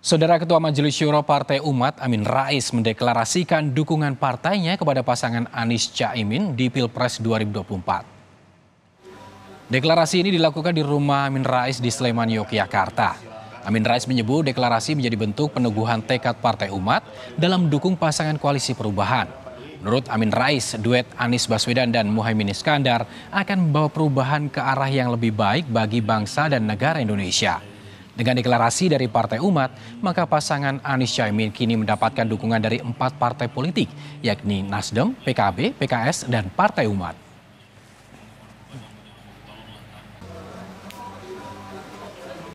Saudara Ketua Majelis Syuro Partai Umat Amin Rais mendeklarasikan dukungan partainya kepada pasangan Anies Caimin di Pilpres 2024. Deklarasi ini dilakukan di rumah Amin Rais di Sleman, Yogyakarta. Amin Rais menyebut deklarasi menjadi bentuk peneguhan tekad Partai Umat dalam mendukung pasangan koalisi perubahan. Menurut Amin Rais, duet Anies Baswedan dan Muhaymin Iskandar akan membawa perubahan ke arah yang lebih baik bagi bangsa dan negara Indonesia. Dengan deklarasi dari Partai Umat, maka pasangan Anies Caimin kini mendapatkan dukungan dari empat partai politik, yakni Nasdem, PKB, PKS, dan Partai Umat.